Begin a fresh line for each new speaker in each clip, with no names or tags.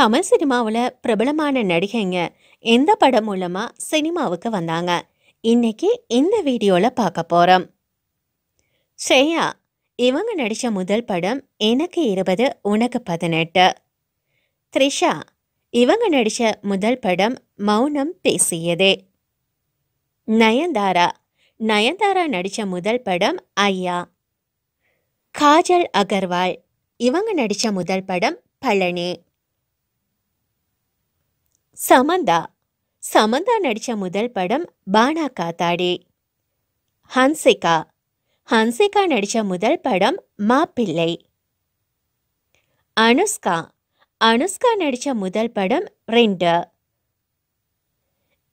தமிழ் சினிமாவில் பிரபலமான நடிகைங்க எந்த படம் மூலமாக சினிமாவுக்கு வந்தாங்க இன்னைக்கு இந்த வீடியோவில் பார்க்க போகிறோம் ஸ்ரேயா இவங்க நடித்த முதல் படம் எனக்கு இருபது உனக்கு பதினெட்டு த்ரிஷா இவங்க நடித்த முதல் படம் மௌனம் பேசியதே நயன்தாரா நயன்தாரா நடித்த முதல் படம் ஐயா காஜல் அகர்வால் இவங்க நடித்த முதல் படம் பழனி சமந்தா சமந்தா நடித்த முதல் படம் பானா காத்தாடே ஹன்சிகா ஹன்சிகா நடித்த முதல் படம் மாப்பிள்ளை அனுஷ்கா அனுஷ்கா நடித்த முதல் படம் ரெண்டு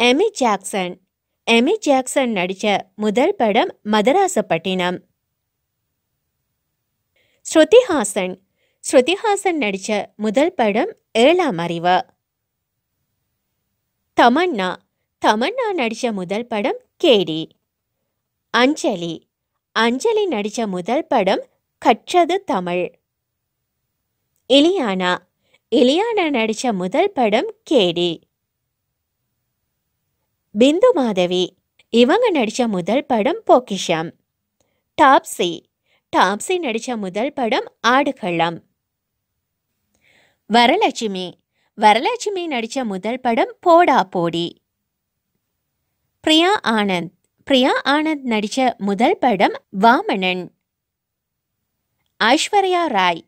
எமி ஜாக்சன் எமி ஜாக்சன் நடித்த முதல் படம் மதராசப்பட்டினம் ஸ்ருதிஹாசன் ஸ்ருதிஹாசன் நடித்த முதல் படம் ஏழாம் அறிவு தமன்னா தமன்னா நடித்த முதல் படம் கேடி அஞ்சலி அஞ்சலி நடித்த முதல் படம் கற்றது தமிழ் இலியானா இலியானா நடித்த முதல் படம் கேடி பிந்து மாதவி இவங்க நடித்த முதல் படம் பொக்கிஷம் டாப்சி டாப்சி நடித்த முதல் படம் ஆடுகளம் வரலட்சுமி வரலட்சுமி நடித்த முதல் படம் போடா போடி பிரியா ஆனந்த் பிரியா ஆனந்த் நடித்த முதல் படம் வாமணன் ஐஸ்வர்யா ராய்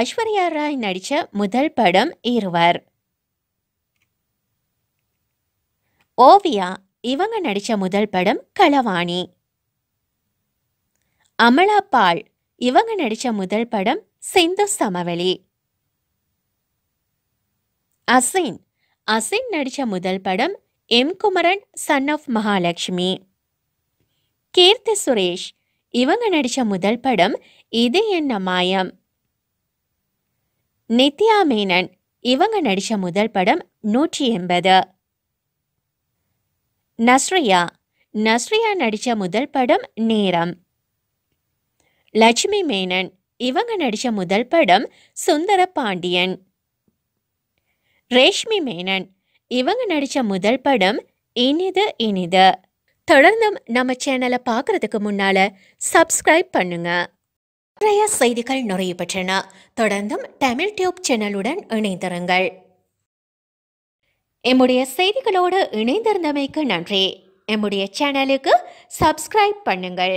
ஐஸ்வர்யா ராய் நடித்த முதல் படம் இருவர் ஓவியா இவங்க நடித்த முதல் படம் களவாணி அமலா பால் இவங்க நடித்த முதல் படம் சிந்து சமவெளி அசின் அசின் நடித்த முதல் படம் M Kumaran son of Mahalakshmi Keerthy Suresh இவங்க நடித்த முதல் படம் இது என்ன மாயம் நித்யா மேனன் இவங்க நடித்த முதல் படம் நூற்றி எண்பது நஸ்ரியா நஸ்ரியா நடித்த முதல் படம் நேரம் லட்சுமி மேனன் இவங்க நடித்த முதல் படம் சுந்தர பாண்டியன் ரேஷ்மி மேனன் இவங்க நடித்த முதல் படம் இனிது இனிது தொடர்ந்தும் நம்ம சேனலை பார்க்குறதுக்கு முன்னால் சப்ஸ்கிரைப் பண்ணுங்க நிறைய செய்திகள் நிறைய பெற்றன தொடர்ந்தும் தமிழ் டியூப் சேனலுடன் இணைந்திருங்கள் எம்முடைய செய்திகளோடு இணைந்திருந்தமைக்கு நன்றி எம்முடைய சேனலுக்கு சப்ஸ்கிரைப் பண்ணுங்கள்